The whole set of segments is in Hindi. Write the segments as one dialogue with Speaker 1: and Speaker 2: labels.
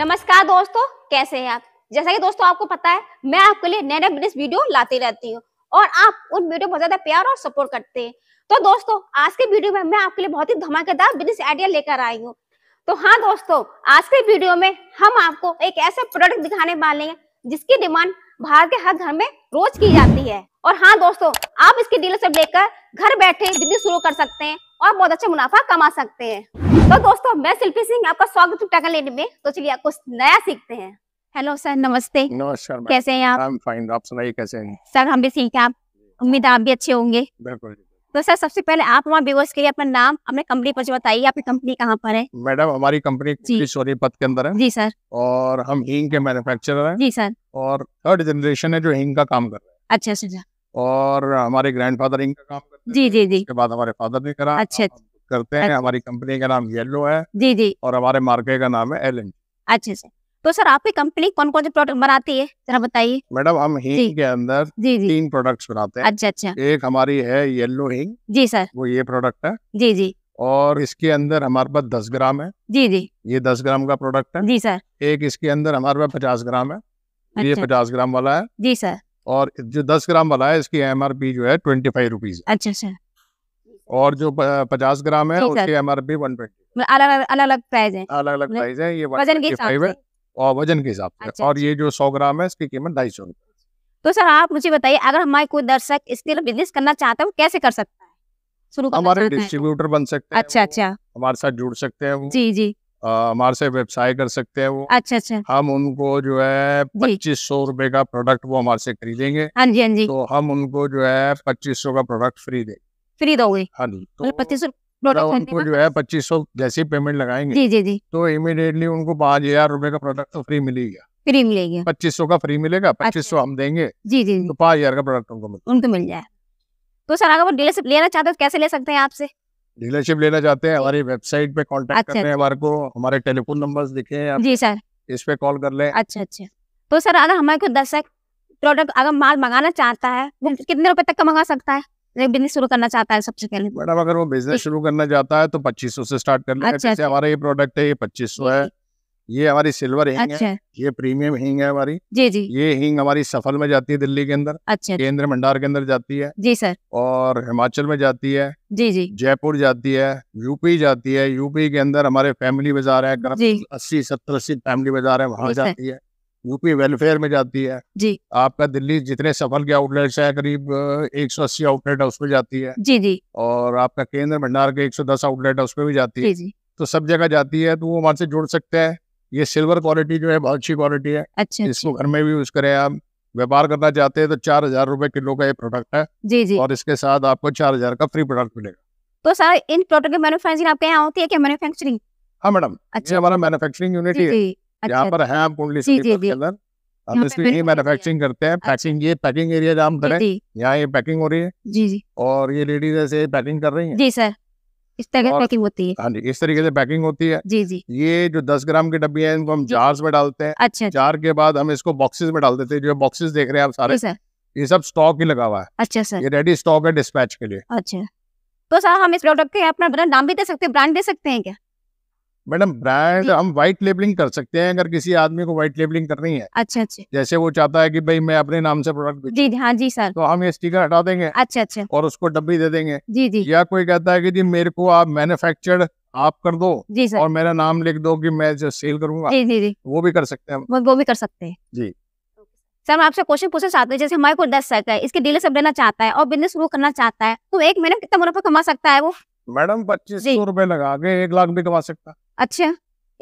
Speaker 1: नमस्कार दोस्तों कैसे हैं आप जैसा कि दोस्तों आपको पता है मैं आपके लिए नए नए बिजनेस वीडियो लाती रहती हूँ और आप उन वीडियो बहुत ज्यादा प्यार और सपोर्ट करते हैं तो दोस्तों आज के वीडियो में मैं आपके लिए बहुत ही धमाकेदार बिजनेस आइडिया लेकर आई हूँ तो हाँ दोस्तों आज के वीडियो में हम आपको एक ऐसा प्रोडक्ट दिखाने वाले हैं जिसकी डिमांड भारत के हर घर में रोज की जाती है और हाँ दोस्तों आप इसके डीलर से लेकर घर बैठे बिजनेस शुरू कर सकते हैं और बहुत अच्छा मुनाफा कमा सकते हैं तो दोस्तों मैं शिल्पी सिंह आपका स्वागत लेने में तो चलिए कुछ नया सीखते हैं हेलो सर नमस्ते
Speaker 2: नमस्कार कैसे हैं आप फाइन आप सुनाइए कैसे हैं
Speaker 1: सर हम भी सीखे आप उम्मीद आप भी अच्छे होंगे बिल्कुल तो सर सबसे पहले आप हमारे व्यूवर्स के लिए अपना नाम अपने कंपनी पर बताइए आपकी कंपनी कहाँ पर है
Speaker 2: मैडम हमारी कंपनी सोनीपत के अंदर है जी सर और हम हींग के मैन्युफैक्चरर हैं जी सर और थर्ड जनरेशन है जो हींग का काम कर रहे हैं अच्छा सर अच्छा, अच्छा। और हमारे ग्रैंडफादर हींग का काम जी जी जी उसके बाद हमारे फादर ने करा अच्छा करते हैं अच्छा। हमारी कंपनी का नाम येलो है जी जी और हमारे मार्केट का नाम है एल एन अच्छा सर
Speaker 1: तो सर आपकी कंपनी कौन
Speaker 2: कौन से प्रोडक्ट बनाती है जरा बताइए मैडम हम हिंग के अंदर जी जी तीन प्रोडक्ट्स बनाते हैं अच्छा अच्छा एक हमारी है येलो हिंग जी सर वो ये प्रोडक्ट है जी जी और इसके अंदर हमारे पास दस ग्राम है जी जी ये दस ग्राम का प्रोडक्ट है जी सर एक इसके अंदर हमारे पास पचास ग्राम है अच्छा। ये पचास ग्राम वाला है जी सर और जो दस ग्राम वाला है इसकी एम जो है ट्वेंटी फाइव रुपीज अच्छा सर अच्छा। और जो पचास ग्राम है उसके M R P one twenty
Speaker 1: अलग अलग प्राइस है अलग
Speaker 2: अलग प्राइस है ये वजन के हिसाब से और वजन के हिसाब से अच्छा, और अच्छा। ये जो सौ ग्राम है इसकी कीमत ढाई सौ
Speaker 1: तो सर आप मुझे बताइए अगर हमारे कोई दर्शक इसके लिए बिजनेस करना चाहता है वो कैसे कर सकता है शुरू हमारे डिस्ट्रीब्यूटर
Speaker 2: बन सकते हैं अच्छा अच्छा हमारे साथ जुड़ सकते हैं जी जी हमारे से व्यवसाय कर सकते हैं वो अच्छा अच्छा हम उनको जो है पच्चीस सौ रूपए का प्रोडक्ट वो हमारे से खरीदेंगे हाँ जी हाँ जी तो हम उनको जो है पच्चीस सौ का प्रोडक्ट फ्री देंगे फ्री दोगे हाँ जी तो मतलब पच्चीस मतलब उनको जो है पच्चीस सौ जैसे पेमेंट लगाएंगे जी जी जी तो इमीडिएटली उनको पाँच हजार रूपए का प्रोडक्ट तो फ्री मिलेगा फ्री मिलेगी पच्चीस सौ का फ्री मिलेगा पच्चीस सौ अच्छा। हम देंगे जी जी तो पाँच हजार का प्रोडक्ट उनको मिल
Speaker 1: उनको मिल जाए तो सर अगर वो डीलरशिप लेना चाहते हैं तो कैसे ले सकते हैं आपसे
Speaker 2: डीलरशिप लेना चाहते हैं हमारी वेबसाइट पे कॉन्टेक्ट अच्छा, करते हैं अच्छा। हमारे को हमारे टेलीफोन नंबर दिखे हैं जी सर इस पे कॉल कर ले अच्छा अच्छा
Speaker 1: तो सर अगर हमारे को दस प्रोडक्ट अगर माल मंगाना चाहता है वो कितने रुपए तक का मंगा सकता है बिजनेस शुरू करना चाहता है सबसे
Speaker 2: पहले मैडम अगर वो बिजनेस शुरू करना चाहता है तो पच्चीस से स्टार्ट करना अच्छा, जैसे अच्छा। हमारा ये प्रोडक्ट है ये पच्चीस है ये हमारी सिल्वर हिंग अच्छा। है ये प्रीमियम हिंग है हमारी जी जी ये हिंग हमारी सफल में जाती है दिल्ली के अंदर अच्छा, अच्छा केंद्र भंडार के अंदर जाती है जी सर और हिमाचल में जाती है जी जी जयपुर जाती है यूपी जाती है यूपी के अंदर हमारे फैमिली बाजार है अस्सी सत्तर अस्सी फैमिली बाजार है वहाँ जाती है यूपी वेलफेयर में जाती है जी आपका दिल्ली जितने सफल के आउटलेट्स है करीब एक सौ अस्सी आउटलेट है उसमें जाती है जी जी और आपका केंद्र भंडार के एक सौ दस आउटलेट है उसमें भी जाती है जी जी तो सब जगह जाती है तो वो हमारे से जुड़ सकते हैं ये सिल्वर क्वालिटी जो है बहुत अच्छी क्वालिटी है अच्छा, अच्छा। इसको घर में भी यूज करें आप व्यापार करना चाहते हैं तो चार हजार रूपए किलो का ये प्रोडक्ट है जी जी और इसके साथ आपको चार हजार का फ्री प्रोडक्ट मिलेगा
Speaker 1: तो सर इन प्रोडक्ट की मैन्युफैक्चरिंग आपके यहाँ होती है क्या मैन्युफैक्चरिंग
Speaker 2: हाँ मैडम अच्छा हमारा मैन्युफैक्चरिंग यूनिट है यहाँ अच्छा, पर अच्छा। है आप कुंडली हम इसकी ये मैन्युफैक्चरिंग करते हैं पैकिंग अच्छा। ये पैकिंग एरिया जहाँ हम करें यहाँ ये पैकिंग हो रही है जी जी और ये लेडीज ऐसे पैकिंग कर रही है जी
Speaker 1: सर इस तरह पैकिंग होती है
Speaker 2: हाँ जी इस तरीके से पैकिंग होती है जी जी ये जो दस ग्राम के डब्बे हैं इनको हम जार्स में डालते हैं अच्छा जार के बाद हम इसको बॉक्सेस में डाल देते हैं जो बॉक्सेस देख रहे हैं आप सारे ये सब स्टॉक ही लगा हुआ है अच्छा सर ये रेडी स्टॉक है डिस्पैच के लिए
Speaker 1: अच्छा तो सर हम इस प्रोडक्ट के अपना नाम भी दे सकते हैं ब्रांड दे सकते हैं क्या
Speaker 2: मैडम ब्रांड हम व्हाइट लेबलिंग कर सकते हैं अगर किसी आदमी को व्हाइट लेबलिंग करनी है अच्छा अच्छा जैसे वो चाहता है कि भाई मैं अपने नाम से प्रोडक्ट जी हाँ जी सर तो हम ये स्टिकर हटा देंगे अच्छा अच्छा और उसको डब्बी दे देंगे जी जी या कोई कहता है कि जी मेरे को आप मैन्युफैक्चर्ड आप कर दो जी सर और मेरा नाम लिख दो कि मैं जो सेल करूंगा जी जी जी वो भी कर सकते हैं
Speaker 1: वो, भी कर सकते हैं जी सर मैं आपसे क्वेश्चन पूछना चाहती हूँ जैसे हमारे को दस सकता है इसके सब लेना चाहता है और बिजनेस शुरू करना चाहता है तो एक महीना कितना मुनाफा कमा सकता है वो
Speaker 2: मैडम पच्चीस सौ रूपये लगा के एक लाख भी कमा सकता है अच्छा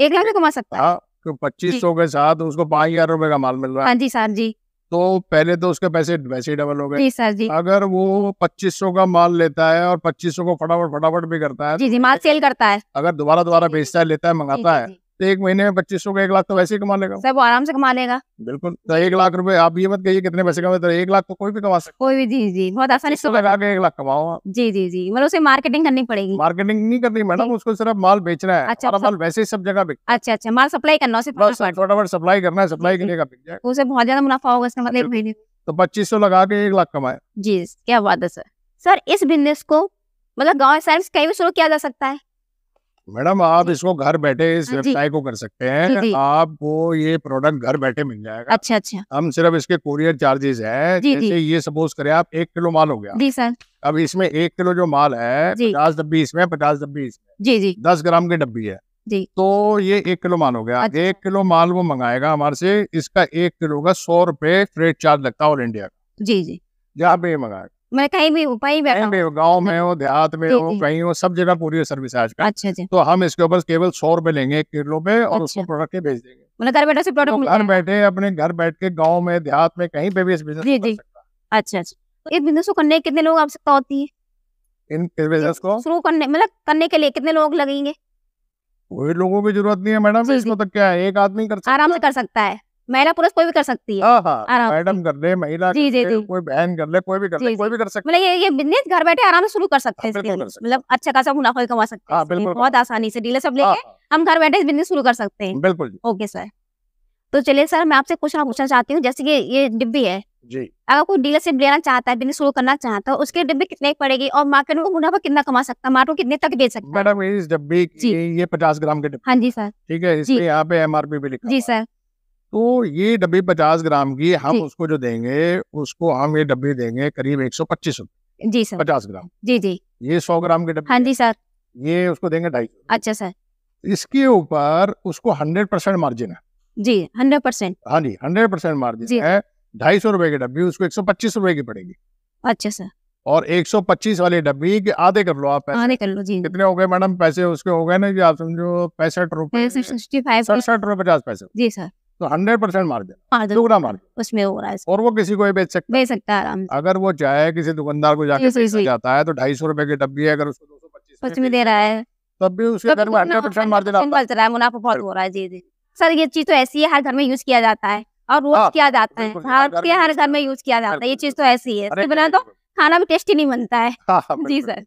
Speaker 2: एक लाख में कमा सकता है तो पच्चीस सौ के साथ उसको पाँच हजार रुपए का माल मिल रहा है हाँ जी सर जी तो पहले तो उसके पैसे वैसे ही डबल हो गए जी सर जी अगर वो पच्चीस सौ का माल लेता है और पच्चीस सौ को फटाफट फटाफट भी करता है जी
Speaker 1: तो जी माल सेल करता है
Speaker 2: अगर दोबारा दोबारा बेचता है लेता है मंगाता है तो एक महीने में पच्चीस सौ का एक लाख तो वैसे ही कमा लेगा
Speaker 1: सब आराम से कमा लेगा
Speaker 2: बिल्कुल तो एक लाख रुपए आप ये मत कहिए कितने पैसे कमाए तो एक लाख तो कोई भी कमा सकते कोई भी जी जी बहुत आसानी से लगा के एक लाख कमाओ जी जी जी मतलब उसे मार्केटिंग करनी पड़ेगी मार्केटिंग नहीं करनी मैडम उसको सिर्फ माल बेचना है अच्छा माल वैसे ही सब जगह बिक अच्छा अच्छा माल सप्लाई करना उसे छोटा सप्लाई करना है सप्लाई करने का बिक जाए उसे बहुत ज्यादा मुनाफा होगा इसका मतलब तो पच्चीस सौ लगा के एक लाख कमाए
Speaker 1: जी क्या बात है सर सर इस बिजनेस को मतलब गाँव साइड कहीं भी शुरू किया जा सकता है
Speaker 2: मैडम आप इसको घर बैठे इस व्यवसाय को कर सकते हैं आपको ये प्रोडक्ट घर बैठे मिल जाएगा अच्छा अच्छा हम सिर्फ इसके कोरियर चार्जेस है जैसे ये सपोज करें आप एक किलो माल हो गया जी सर अब इसमें एक किलो जो माल है पचास डब्बी इसमें पचास डब्बी इसमें जी जी दस ग्राम की डब्बी है जी तो ये एक किलो माल हो गया अच्छा। एक किलो माल वो मंगाएगा हमारे से इसका एक किलो का सौ रुपए फ्रेट चार्ज लगता है ऑल इंडिया का जी जी जहाँ पे ये मंगाएगा मैं कहीं भी हूँ कहीं भी गाँव में हो हाँ। देहात में हो कहीं हो सब जगह पूरी है सर्विस आज का अच्छा जी तो हम इसके ऊपर केवल सौ रूपए लेंगे एक किलो पे और उसको अच्छा। प्रोडक्ट के भेज देंगे मतलब घर बैठे से प्रोडक्ट तो घर बैठे अपने घर बैठ के गाँव में देहात में कहीं पे भी इस बिजनेस जी
Speaker 1: जी अच्छा अच्छा तो इस बिजनेस को करने के कितने लोग आवश्यकता होती है
Speaker 2: इन बिजनेस को
Speaker 1: शुरू करने मतलब करने के लिए कितने लोग लगेंगे
Speaker 2: कोई लोगों की जरूरत नहीं है मैडम इसमें तो क्या है एक आदमी कर सकता आराम से
Speaker 1: कर सकता है महिला पुरुष कोई भी कर सकती है हाँ, हाँ, मैडम कर ले महिला जी जी जी कोई बहन कर ले कोई भी कर ले कोई भी कर सकते मतलब ये ये बिजनेस घर बैठे आराम से शुरू कर सकते हाँ, हैं मतलब अच्छा खासा मुनाफा कमा सकते हैं बहुत आसानी से डीलर सब लेके हम घर बैठे बिजनेस शुरू कर सकते हैं बिल्कुल ओके सर तो चलिए सर मैं आपसे कुछ ना पूछना चाहती हूँ जैसे कि ये डिब्बी है जी अगर कोई डीलरशिप लेना चाहता है बिजनेस शुरू करना चाहता है उसके डिब्बे कितने पड़ेगी और मार्केट में मुनाफा कितना कमा सकता है मार्केट कितने तक बेच सकता है
Speaker 2: मैडम इस डिब्बी ये पचास ग्राम के डिब्बे हाँ जी सर ठीक है इसमें यहाँ पे एम आर पी भी लिखा जी सर तो ये डब्बे पचास ग्राम की हम उसको जो देंगे उसको हम ये डब्बे देंगे करीब एक सौ पच्चीस रूपए जी सर पचास ग्राम जी जी ये सौ ग्राम के डब्बे हाँ जी सर ये उसको देंगे ढाई अच्छा सर इसके ऊपर उसको हंड्रेड परसेंट मार्जिन है जी हंड्रेड परसेंट हाँ जी हंड्रेड परसेंट मार्जिन है ढाई सौ रुपए की डब्बी उसको एक सौ पच्चीस रूपए की पड़ेगी अच्छा सर और एक सौ पच्चीस वाली डब्बी के आधे कर लो आप आधे कर लो जी कितने हो गए मैडम पैसे उसके हो गए ना जी आप समझो पैंसठ रूपए पचास पैसे जी सर तो हंड्रेड परसेंट मार्जिन दुगना मार्जिन उसमें हो रहा है और वो किसी को भी बेच सकता बेच सकता है आराम अगर वो चाहे किसी दुकानदार को जाके जाता है तो ढाई सौ रूपए की डब्बी है अगर उसको दो
Speaker 1: सौ पच्चीस दे रहा है
Speaker 2: तब भी उसके घर में हंड्रेड परसेंट
Speaker 1: मार्जिन मुनाफा बहुत हो रहा है जी जी सर ये चीज तो ऐसी है हर घर में यूज किया जाता है और रोज हाँ, किया जाता है हर हर घर में यूज किया जाता है ये चीज तो ऐसी है इसके तो खाना भी टेस्टी नहीं बनता है हाँ, जी सर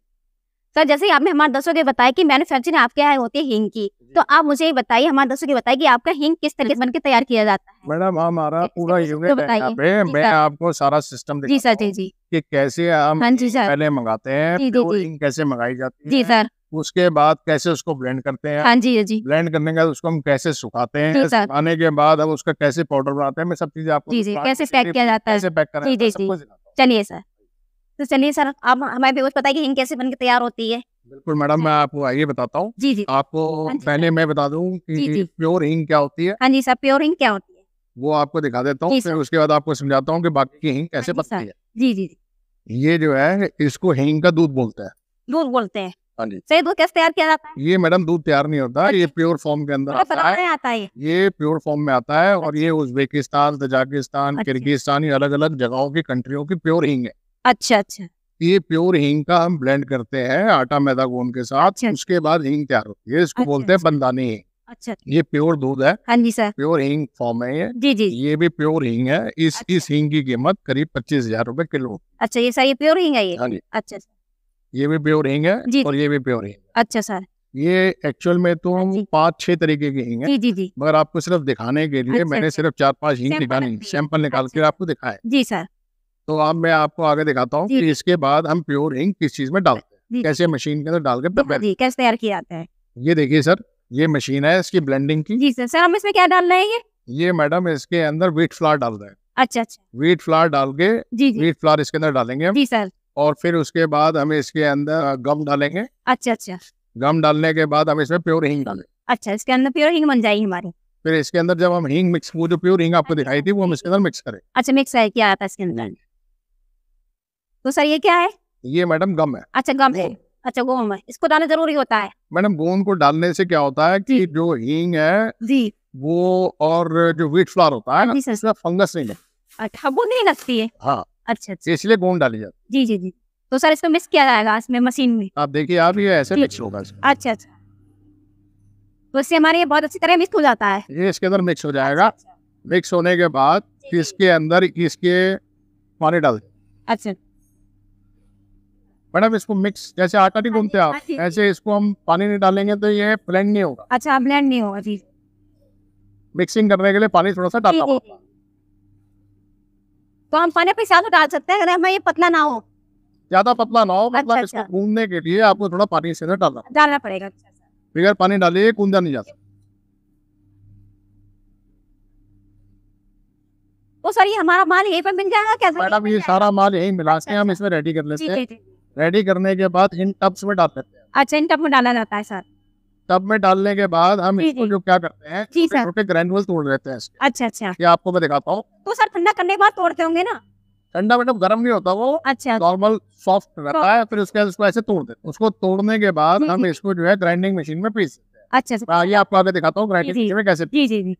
Speaker 1: सर जैसे आपने हमारे दर्शकों के बताया कि मैन्युफैक्चरिंग आपके यहाँ होती है हिंग की तो आप मुझे ये बताइए हमारे दर्शकों के बताइए कि आपका हिंग किस तरीके से बनकर तैयार किया जाता
Speaker 2: है मैडम हमारा पूरा तो मैं आपको सारा सिस्टम जी सर जी जी कि कैसे हम हाँ पहले मंगाते हैं हिंग कैसे मंगाई जाती है जी सर उसके बाद कैसे उसको ब्लेंड करते हैं हाँ जी जी ब्लेंड करने के बाद उसको हम कैसे सुखाते हैं आने के बाद अब उसका कैसे पाउडर बनाते हैं मैं सब चीजें आपको कैसे
Speaker 1: पैक किया जाता है चलिए सर तो चलिए सर आप हमारे बेवस पता है हिंग कैसे बन के तैयार
Speaker 2: होती है बिल्कुल मैडम हाँ। मैं आपको आइए बताता हूँ जी जी आपको हाँ पहले मैं बता दूँ की प्योर हिंग क्या होती है हाँ जी सर प्योर हिंग क्या होती है वो आपको दिखा देता हूँ फिर उसके बाद आपको समझाता हूँ कि बाकी की हिंग कैसे हाँ बनती है जी जी ये जो है इसको हिंग का दूध बोलते हैं
Speaker 1: दूध बोलते हैं सही दूध कैसे तैयार किया जाता
Speaker 2: है ये मैडम दूध तैयार नहीं होता ये अच्छा। प्योर फॉर्म के अंदर आता है आता है ये प्योर फॉर्म में आता है और ये अच्छा। उज्बेकिस्तान तजाकिस्तान अच्छा। किर्गिस्तान ये अलग अलग जगहों की कंट्रियों की प्योर हिंग है अच्छा अच्छा ये प्योर हिंग का हम ब्लेंड करते हैं आटा मैदा गोन के साथ अच्छा, अच्छा, उसके बाद हिंग तैयार होती है इसको अच्छा, बोलते हैं अच्छा। बंदानी हिंग अच्छा, अच्छा ये प्योर दूध है हाँ जी सर प्योर हिंग फॉर्म है ये जी जी ये भी प्योर हिंग है इस अच्छा, इस हिंग की कीमत करीब पच्चीस हजार रूपए किलो
Speaker 1: अच्छा ये सर ये प्योर हिंग है ये हाँ अच्छा
Speaker 2: ये भी प्योर हिंग है और ये भी प्योर हिंग अच्छा सर ये एक्चुअल में तो हाँ हम पाँच छह तरीके की हिंग है जी जी जी मगर आपको सिर्फ दिखाने के लिए मैंने सिर्फ चार पांच हिंग निकाली सैंपल निकाल के आपको दिखाया जी सर तो अब मैं आपको आगे दिखाता हूँ कि इसके बाद हम प्योर इंक किस चीज में डालते हैं कैसे मशीन के अंदर डाल के हाँ कैसे तैयार किया जाता है ये देखिए सर ये मशीन है इसकी ब्लेंडिंग की जी सर सर हम इसमें क्या डालना है ये ये मैडम इसके अंदर व्हीट फ्लावर डाल रहे हैं अच्छा अच्छा व्हीट फ्लावर डाल के जी व्हीट फ्लावर इसके अंदर डालेंगे हम जी सर और फिर उसके बाद हम इसके अंदर गम डालेंगे अच्छा अच्छा गम डालने के बाद हम इसमें प्योर हींग डालेंगे
Speaker 1: अच्छा इसके अंदर प्योर हींग बन जाएगी हमारी
Speaker 2: फिर इसके अंदर जब हम हींग मिक्स वो जो प्योर हींग आपको अच्छा, दिखाई थी वो हम इसके अंदर मिक्स करें
Speaker 1: अच्छा मिक्स है क्या
Speaker 2: आता है इसके अंदर
Speaker 1: तो सर ये क्या है
Speaker 2: ये मैडम गम है
Speaker 1: अच्छा गम है अच्छा गोम है इसको डालना जरूरी होता है
Speaker 2: मैडम गोंद को डालने से क्या होता है कि जो हींग है जी वो और जो व्हीट फ्लावर होता है ना फंगस नहीं
Speaker 1: अच्छा वो नहीं लगती है हाँ अच्छा,
Speaker 2: अच्छा। तो इसलिए गोंद डाली जाती
Speaker 1: है जी जी जी तो सर इसको मिक्स किया जाएगा इसमें मशीन में
Speaker 2: आप देखिए आप ये ऐसे मिक्स होगा अच्छा अच्छा तो इससे हमारे ये बहुत अच्छी तरह मिक्स हो जाता है ये इसके अंदर मिक्स हो अच्छा, जाएगा अच्छा। मिक्स होने के बाद इसके अंदर इसके पानी डाल अच्छा मैडम इसको मिक्स जैसे आटा नहीं गूंदते आप हाँ हाँ ऐसे इसको हम पानी नहीं डालेंगे तो ये ब्लेंड नहीं होगा
Speaker 1: अच्छा ब्लेंड नहीं होगा जी
Speaker 2: मिक्सिंग करने के लिए पानी थोड़ा सा डालना
Speaker 1: पड़ता तो हम पानी पे साथ डाल सकते हैं अगर हमें ये पतला ना हो
Speaker 2: ज्यादा पतला ना हो मतलब अच्छा, इसको अच्छा। गूंदने के लिए आपको थोड़ा पानी से अंदर डालना
Speaker 1: डालना पड़ेगा अच्छा, अच्छा।
Speaker 2: बगैर पानी डाले ये गूंदा नहीं जाता वो तो सर ये हमारा माल यहीं पर मिल जाएगा कैसे मैडम ये सारा माल यहीं मिला के अच्छा, हम इसमें रेडी कर लेते हैं रेडी करने के बाद इन टब्स में डाल देते हैं
Speaker 1: अच्छा इन टब में डाला जाता है सर
Speaker 2: टब में डालने के बाद हम इसको जो क्या करते हैं छोटे ग्रेनुअल तोड़ लेते हैं अच्छा अच्छा ये आपको मैं दिखाता हूँ तो सर
Speaker 1: ठंडा करने के बाद तोड़ते होंगे
Speaker 2: ना ठंडा मतलब गर्म नहीं होता वो अच्छा नॉर्मल सॉफ्ट रहता तो है फिर उसके बाद उसको ऐसे तोड़ देते उसको तोड़ने के बाद हम इसको जो है ग्राइंडिंग मशीन में पीस अच्छा हाँ, ये आपको आगे दिखाता हूँ ग्राइंडिंग मशीन में कैसे जी जी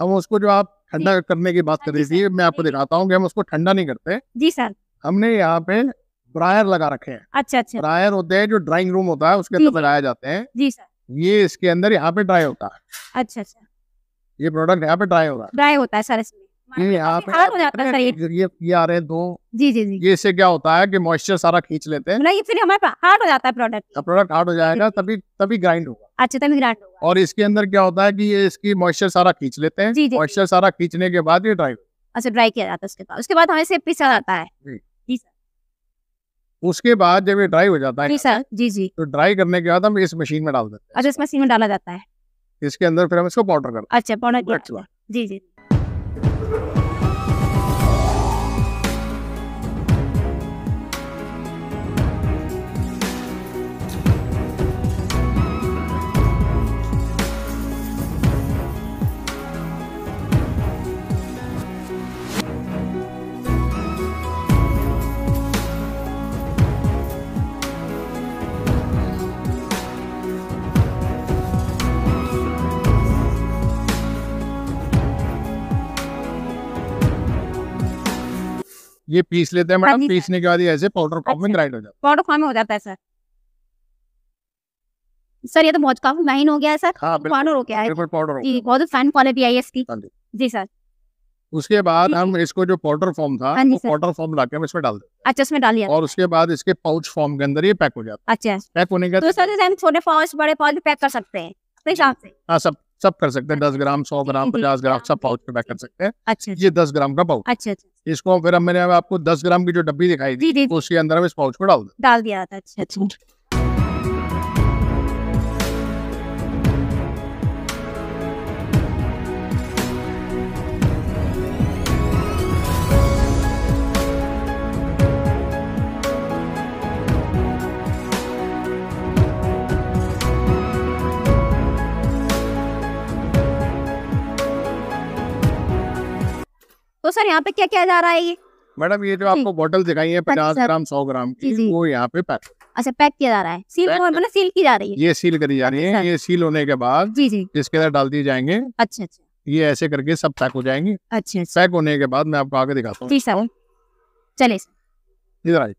Speaker 2: हम उसको जो आप ठंडा करने की बात हाँ कर रही थी मैं आपको दिखाता हूँ कि हम उसको ठंडा नहीं करते जी सर हमने यहाँ पे प्रायर लगा रखे हैं अच्छा अच्छा प्रायर होते हैं जो ड्राइंग रूम होता है उसके अंदर लगाए जाते हैं जी सर ये इसके अंदर यहाँ पे ड्राई होता है अच्छा अच्छा ये प्रोडक्ट यहाँ पे ड्राई होगा ड्राई होता है सर इसमें ये दो जी जी जी ये इससे क्या होता है कि मॉइस्चर सारा खींच लेते हैं नहीं फिर हमारे हार्ड हो जाता है प्रोडक्ट प्रोडक्ट हार्ड हो जाएगा तभी तभी ग्राइंड होगा अच्छा तभी ग्राइंड होगा और इसके अंदर क्या होता है कि ये इसकी मॉइस्चर सारा खींच लेते हैं मॉइस्चर सारा खींचने के बाद ये ड्राई
Speaker 1: अच्छा ड्राई किया जाता है उसके बाद उसके बाद हमें पीसा जाता है
Speaker 2: उसके बाद जब ये ड्राई हो जाता है जी सर जी जी तो ड्राई करने के बाद हम इस मशीन में डाल देते हैं
Speaker 1: अच्छा इस मशीन में डाला जाता है
Speaker 2: इसके अंदर फिर हम इसको पाउडर करते हैं अच्छा पाउडर जी जी ये पीस लेते हैं मैडम हाँ पीसने के बाद ये ऐसे पाउडर फॉर्म में ग्राइंड अच्छा। हो जाता
Speaker 1: है पाउडर फॉर्म में हो जाता है सर सर ये तो बहुत काफी माइन हो गया है सर पाउडर हाँ, हो गया
Speaker 2: है बिल्कुल पाउडर
Speaker 1: जी बहुत फाइन क्वालिटी आई है इसकी हाँ जी सर
Speaker 2: उसके बाद हम इसको जो पाउडर फॉर्म था वो पाउडर फॉर्म ला हम इसमें डाल देते अच्छा इसमें डालिए और उसके बाद इसके पाउच फॉर्म के अंदर ये पैक हो जाता है अच्छा पैक होने का तो
Speaker 1: सर हम छोटे पाउच बड़े पाउच पैक कर सकते हैं तो हिसाब से
Speaker 2: हाँ सब सब कर सकते हैं दस ग्राम सौ ग्राम पचास ग्राम सब पाउच में पैक कर सकते हैं अच्छा ये अच्छा। दस ग्राम का पाउच अच्छा, अच्छा, अच्छा इसको फिर अब मैंने आपको दस ग्राम की जो डब्बी दिखाई दी उसके अंदर हम इस पाउच को डाल
Speaker 1: डाल दिया था अच्छा तो सर यहाँ पे क्या क्या जा रहा है ये
Speaker 2: मैडम ये जो आपको बोतल दिखाई है पचास अच्छा। ग्राम सौ ग्राम की वो यहाँ पे पैक
Speaker 1: अच्छा पैक किया जा रहा है सील मतलब सील की जा रही है
Speaker 2: ये सील करी जा रही अच्छा, है ये सील होने के बाद जी जी इसके अंदर डाल दिए जाएंगे अच्छा अच्छा ये ऐसे करके सब पैक हो जाएंगे अच्छा पैक अच्छा। होने के बाद मैं आपको आगे दिखाता हूँ जी
Speaker 1: सर चले
Speaker 2: इधर आइए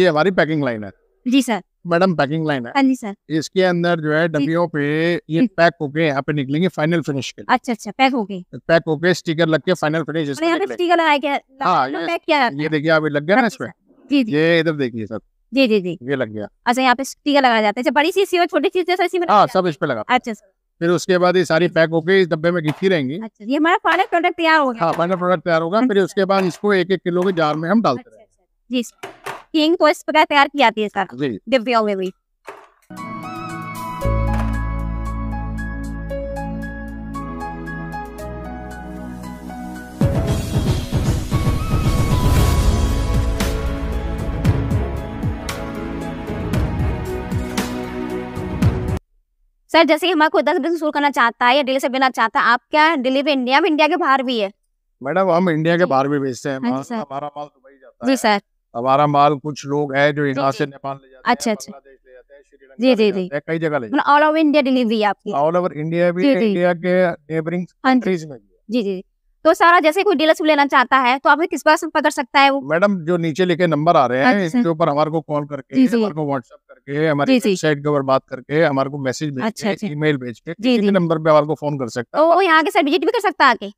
Speaker 2: ये हमारी पैकिंग लाइन है जी सर मैडम पैकिंग लाइन है हाँ जी सर इसके अंदर जो है डब्बियों पे ये हम्म। पैक होके यहाँ पे निकलेंगे फाइनल फिनिश के लिए
Speaker 1: अच्छा अच्छा पैक होके
Speaker 2: पैक होके स्टिकर लग के फाइनल फिनिश स्टिकर लगाया गया हाँ, मतलब ये देखिए अभी लग गया ना अच्छा, इसमें ये इधर देखिए सर जी जी जी ये लग गया
Speaker 1: अच्छा यहाँ पे स्टीकर लगाया जाता है अच्छा, बड़ी सी और छोटी चीज इसी में हाँ
Speaker 2: सब इस पे लगा अच्छा सर फिर उसके बाद ये सारी पैक होके इस डब्बे में घिसी रहेंगी अच्छा
Speaker 1: ये हमारा फाइनल प्रोडक्ट तैयार होगा
Speaker 2: हाँ फाइनल प्रोडक्ट तैयार होगा फिर अच्छा। उसके बाद इसको एक एक किलो के जार में हम डालते हैं
Speaker 1: जी किंग को इस प्रकार तैयार किया थी सर दिव्या में भी सर जैसे ही हमारे कोई दस बिजनेस शुरू करना चाहता है या दिल्ली से बेचना चाहता है आप क्या दिल्ली में इंडिया में इंडिया के बाहर भी है
Speaker 2: मैडम हम इंडिया के बाहर भी बेचते हैं हाँ हाँ, हमारा
Speaker 1: माल दुबई जाता है जी सर
Speaker 2: हमारा माल कुछ लोग है जो यहाँ से नेपाल ले
Speaker 1: जाते अच्छा अच्छा जी जी जी कई जगह ले ऑल ओवर इंडिया डिलीवरी आपकी
Speaker 2: ऑल ओवर इंडिया भी इंडिया के नेबरिंग कंट्रीज हाँ में
Speaker 1: जी जी तो सारा जैसे कोई डीलरशिप लेना चाहता है तो आप किस बार संपर्क कर सकता है वो
Speaker 2: मैडम जो नीचे लिखे नंबर आ रहे हैं अच्छा। इसके ऊपर हमारे को कॉल करके हमारे को व्हाट्सएप करके हमारी वेबसाइट के ऊपर बात करके हमारे को मैसेज अच्छा, अच्छा। भेज के ईमेल भेज के नंबर पे हमारे को फोन कर सकता
Speaker 1: है तो यहाँ के सर विजिट भी कर सकता है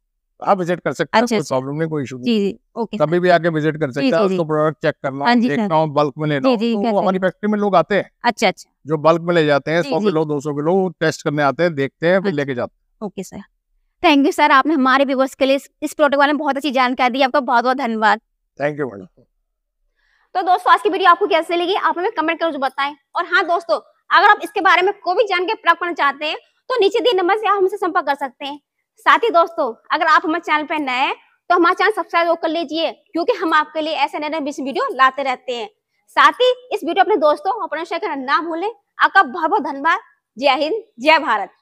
Speaker 2: आप विजिट कर सकते हैं अच्छा, अच्छा। प्रॉब्लम नहीं कोई इशू नहीं कभी भी आके विजिट कर सकते हैं उसको प्रोडक्ट चेक करना देखना हो बल्क में लेना तो हाँ हमारी फैक्ट्री में लोग आते हैं अच्छा अच्छा जो बल्क में ले जाते हैं सौ किलो दो सौ किलो टेस्ट करने आते हैं देखते हैं फिर अच्छा। लेके जाते हैं okay sir
Speaker 1: thank you sir आपने हमारे व्यूवर्स के लिए इस प्रोडक्ट बारे में बहुत अच्छी जानकारी दी आपका बहुत बहुत धन्यवाद थैंक यू मैडम तो दोस्तों आज की वीडियो आपको कैसे लगी आप हमें कमेंट करके बताएं और हाँ दोस्तों अगर आप इसके बारे में कोई भी जानकारी प्राप्त करना चाहते हैं तो नीचे दिए नंबर से आप हमसे संपर्क कर सकते हैं साथ ही दोस्तों अगर आप हमारे चैनल पर नए हैं तो हमारे चैनल सब्सक्राइब कर लीजिए क्योंकि हम आपके लिए ऐसे नए नए वीडियो लाते रहते हैं साथ ही इस वीडियो अपने दोस्तों अपने शेयर करना ना भूलें आपका बहुत बहुत धन्यवाद जय हिंद जय भारत